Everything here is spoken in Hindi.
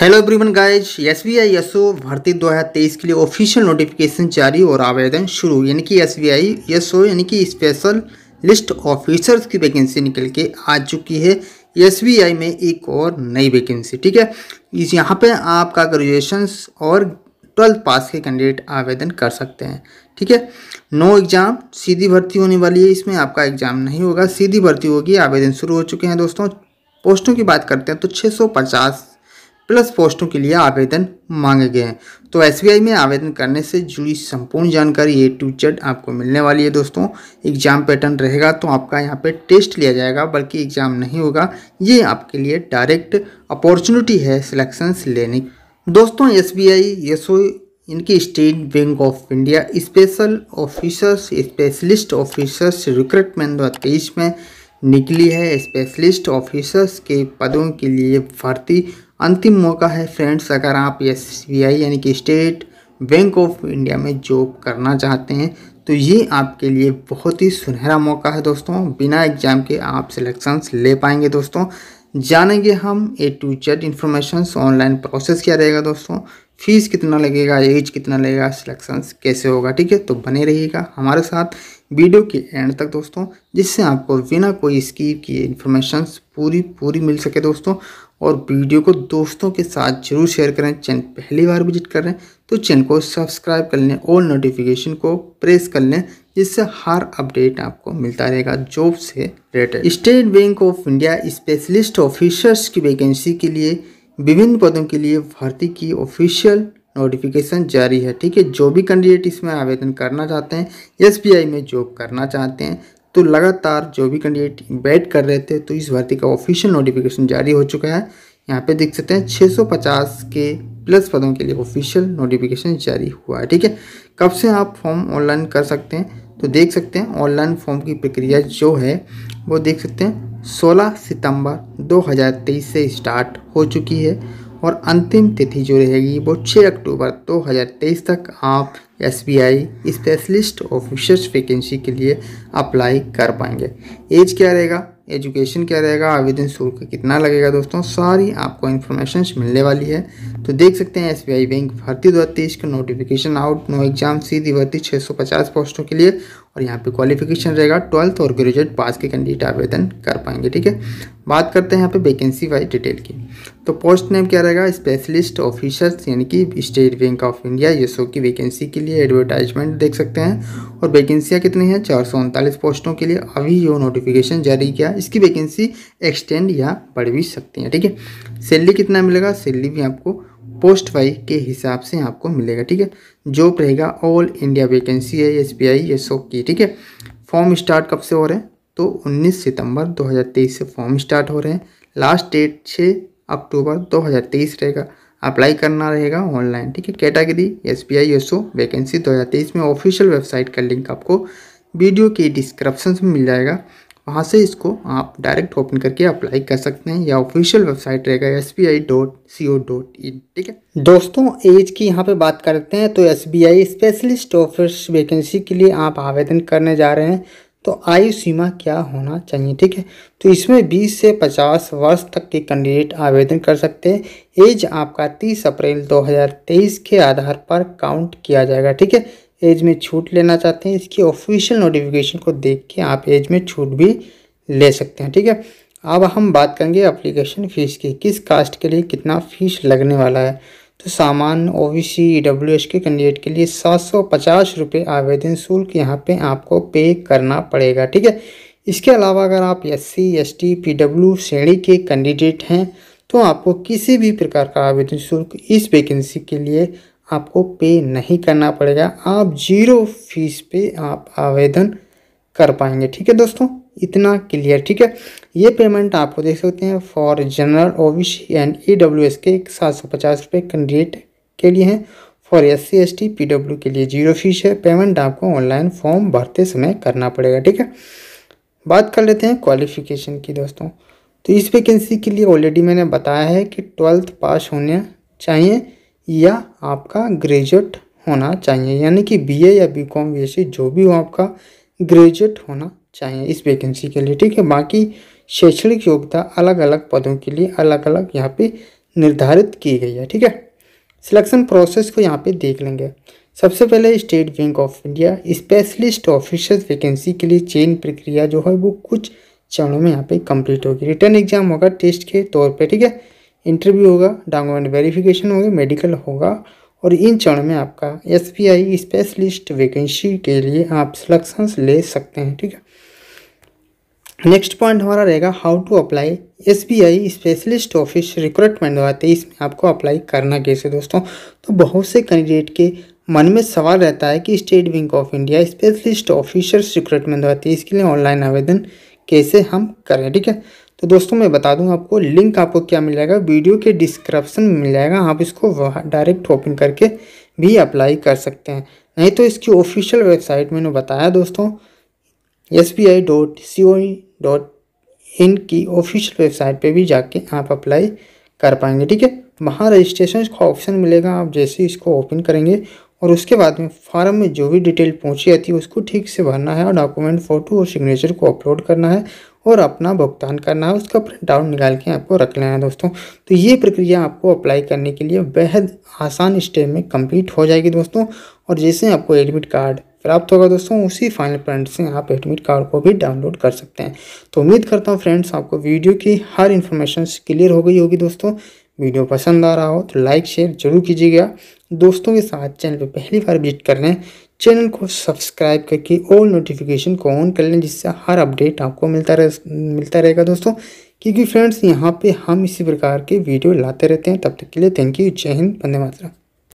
hello everyone guys S B I O भर्ती दो हज़ार तेईस के लिए ऑफिशियल नोटिफिकेशन जारी और आवेदन शुरू यानी कि एस बी आई ओ यानी कि स्पेशल लिस्ट ऑफिसर्स की वैकेंसी निकल के आ चुकी है एस बी आई में एक और नई वैकेंसी ठीक है इस यहाँ पे आपका ग्रेजुएशन और ट्वेल्थ पास के कैंडिडेट आवेदन कर सकते हैं ठीक है नो एग्ज़ाम सीधी भर्ती होने वाली है इसमें आपका एग्ज़ाम नहीं होगा सीधी भर्ती होगी आवेदन शुरू हो चुके हैं दोस्तों पोस्टों की बात करते हैं तो छः प्लस पोस्टों के लिए आवेदन मांगे गए हैं तो एस में आवेदन करने से जुड़ी संपूर्ण जानकारी ए टू जेड आपको मिलने वाली है दोस्तों एग्जाम पैटर्न रहेगा तो आपका यहाँ पे टेस्ट लिया जाएगा बल्कि एग्जाम नहीं होगा ये आपके लिए डायरेक्ट अपॉर्चुनिटी है सिलेक्शंस लेने दोस्तों एस बी आई यसो इनकी State bank of India special officers specialist officers recruitment दो तेईस में निकली है स्पेशलिस्ट ऑफिसर्स के पदों के लिए भर्ती अंतिम मौका है फ्रेंड्स अगर आप एस यानी कि स्टेट बैंक ऑफ इंडिया में जॉब करना चाहते हैं तो ये आपके लिए बहुत ही सुनहरा मौका है दोस्तों बिना एग्जाम के आप सिलेक्शंस ले पाएंगे दोस्तों जानेंगे हम A to Z information online process क्या रहेगा दोस्तों फीस कितना लगेगा एज कितना लगेगा सिलेक्शंस कैसे होगा ठीक है तो बने रहिएगा हमारे साथ वीडियो के एंड तक दोस्तों जिससे आपको बिना कोई स्कीप किए इन्फॉर्मेशन पूरी पूरी मिल सके दोस्तों और वीडियो को दोस्तों के साथ जरूर शेयर करें चैनल पहली बार विजिट कर रहे हैं तो चैनल को सब्सक्राइब कर लें और नोटिफिकेशन को प्रेस कर लें जिससे हर अपडेट आपको मिलता रहेगा जॉब से related state bank of India specialist officers की वैकेंसी के लिए विभिन्न पदों के लिए भर्ती की ऑफिशियल नोटिफिकेशन जारी है ठीक है जो भी कैंडिडेट इसमें आवेदन करना चाहते हैं एसबीआई में जॉब करना चाहते हैं तो लगातार जो भी कैंडिडेट बैट कर रहे थे तो इस भर्ती का ऑफिशियल नोटिफिकेशन जारी हो चुका है यहाँ पे देख सकते हैं 650 के प्लस पदों के लिए ऑफिशियल नोटिफिकेशन जारी हुआ है ठीक है कब से आप फॉर्म ऑनलाइन कर सकते हैं तो देख सकते हैं ऑनलाइन फॉर्म की प्रक्रिया जो है वो देख सकते हैं 16 सितंबर 2023 से स्टार्ट हो चुकी है और अंतिम तिथि जो रहेगी वो 6 अक्टूबर 2023 तक आप S B I specialist of research vacancy के लिए अप्लाई कर पाएंगे एज क्या रहेगा एजुकेशन क्या रहेगा आवेदन शुल्क कितना लगेगा दोस्तों सारी आपको इन्फॉर्मेशन मिलने वाली है तो देख सकते हैं एस बी आई बैंक भर्ती दो का नोटिफिकेशन आउट नो एग्जाम सीधी भर्ती 650 पोस्टों के लिए और यहाँ पे क्वालिफिकेशन रहेगा ट्वेल्थ और ग्रेजुएट पास के कैंडिडेट आवेदन कर पाएंगे ठीक है बात करते हैं यहाँ पे वैकेंसी वाइज डिटेल की तो पोस्ट नेम क्या रहेगा स्पेशलिस्ट ऑफिसर्स यानी कि स्टेट बैंक ऑफ इंडिया ये सो की वैकेंसी के लिए एडवर्टाइजमेंट देख सकते हैं और वैकेंसियाँ कितनी हैं चार सौ उनतालीस पोस्टों के लिए अभी जो नोटिफिकेशन जारी किया इसकी वैकेंसी एक्सटेंड या बढ़ भी सकती हैं ठीक है सैलरी कितना मिलेगा सैलरी भी आपको पोस्ट वाइज के हिसाब से आपको मिलेगा ठीक है जॉब रहेगा ऑल इंडिया वैकेंसी है एस बी आई की ठीक है फॉर्म स्टार्ट कब से हो रहे हैं तो 19 सितंबर 2023 से फॉर्म स्टार्ट हो रहे हैं लास्ट डेट छः अक्टूबर 2023 रहेगा अप्लाई करना रहेगा ऑनलाइन ठीक है category S B I S vacancy दो में ऑफिशियल वेबसाइट का लिंक आपको वीडियो के डिस्क्रिप्शन में मिल जाएगा वहाँ से इसको आप डायरेक्ट ओपन करके अप्लाई कर सकते हैं या ऑफिशियल वेबसाइट रहेगा S B I dot C O dot in ठीक है दोस्तों एज की यहाँ पे बात करते हैं तो S B I specialist office vacancy के लिए आप आवेदन करने जा रहे हैं तो आयु सीमा क्या होना चाहिए ठीक है तो इसमें 20 से 50 वर्ष तक के कैंडिडेट आवेदन कर सकते हैं एज आपका 30 अप्रैल 2023 के आधार पर काउंट किया जाएगा ठीक है एज में छूट लेना चाहते हैं इसकी ऑफिशियल नोटिफिकेशन को देख के आप एज में छूट भी ले सकते हैं ठीक है अब हम बात करेंगे एप्लीकेशन फ़ीस की किस कास्ट के लिए कितना फ़ीस लगने वाला है तो सामान O B C W H के कैंडिडेट के लिए सात सौ पचास रुपये आवेदन शुल्क यहाँ पर आपको पे करना पड़ेगा ठीक है इसके अलावा अगर आप S C S T P W श्रेणी के कैंडिडेट हैं तो आपको किसी भी प्रकार का आवेदन शुल्क इस वैकेंसी के लिए आपको पे नहीं करना पड़ेगा आप जीरो फीस पे आप आवेदन कर पाएंगे ठीक है दोस्तों इतना क्लियर ठीक है ये पेमेंट आपको देख सकते हैं for general C and S के सात सौ पचास रुपये कैंडिडेट के लिए हैं for S C S T P W के लिए जीरो फीस है पेमेंट आपको ऑनलाइन फॉर्म भरते समय करना पड़ेगा ठीक है बात कर लेते हैं क्वालिफिकेशन की दोस्तों तो इस वैकेंसी के लिए ऑलरेडी मैंने बताया है कि ट्वेल्थ पास होने चाहिए या आपका ग्रेजुएट होना चाहिए यानी कि बीए या बीकॉम बीएससी जो भी हो आपका ग्रेजुएट होना चाहिए इस वैकेंसी के लिए ठीक है बाकी शैक्षणिक योग्यता अलग अलग पदों के लिए अलग अलग यहाँ पे निर्धारित की गई है ठीक है सिलेक्शन प्रोसेस को यहाँ पे देख लेंगे सबसे पहले state bank of India specialist officers vacancy के लिए चयन प्रक्रिया जो है वो कुछ चरणों में यहाँ पे कंप्लीट होगी रिटर्न एग्जाम होगा टेस्ट के तौर पे ठीक है इंटरव्यू होगा डॉक्यूमेंट वेरिफिकेशन होगी मेडिकल होगा और इन चरण में आपका S B I specialist vacancy के लिए आप सिलेक्शंस ले सकते हैं ठीक है नेक्स्ट पॉइंट हमारा रहेगा how to apply S B I specialist office recruitment दो हज़ार तेईस में आपको अप्लाई करना कैसे दोस्तों तो बहुत से कैंडिडेट के मन में सवाल रहता है कि state bank of India specialist officers recruitment दो हज़ार तेईस के लिए ऑनलाइन आवेदन कैसे हम करें ठीक है तो दोस्तों मैं बता दूं आपको लिंक आपको क्या मिल जाएगा वीडियो के डिस्क्रिप्शन में मिल जाएगा आप इसको डायरेक्ट ओपन करके भी अप्लाई कर सकते हैं नहीं तो इसकी ऑफिशियल वेबसाइट मैंने बताया दोस्तों S B I dot C O dot in की ऑफिशियल वेबसाइट पे भी जाके आप अप्लाई कर पाएंगे ठीक है वहाँ रजिस्ट्रेशन का ऑप्शन मिलेगा आप जैसे इसको ओपन करेंगे और उसके बाद में फॉर्म में जो भी डिटेल पहुंची आती है उसको ठीक से भरना है और डॉक्यूमेंट फ़ोटो और सिग्नेचर को अपलोड करना है और अपना भुगतान करना है उसका प्रिंट आउट निकाल के आपको रख लेना है दोस्तों तो ये प्रक्रिया आपको अप्लाई करने के लिए बेहद आसान स्टेप में कंप्लीट हो जाएगी दोस्तों और जैसे आपको एडमिट कार्ड प्राप्त होगा दोस्तों उसी फाइनल प्रिंट से आप एडमिट कार्ड को भी डाउनलोड कर सकते हैं तो उम्मीद करता हूँ फ्रेंड्स आपको वीडियो की हर इन्फॉर्मेशन क्लियर हो गई होगी दोस्तों वीडियो पसंद आ रहा हो तो लाइक शेयर जरूर कीजिएगा दोस्तों के साथ चैनल पर पहली बार विजिट कर रहे हैं चैनल को सब्सक्राइब करके ऑल नोटिफिकेशन को ऑन कर लें जिससे हर अपडेट आपको मिलता रह मिलता रहेगा दोस्तों क्योंकि फ्रेंड्स यहाँ पे हम इसी प्रकार के वीडियो लाते रहते हैं तब तक के लिए थैंक यू जय हिंद बंदे मात्रा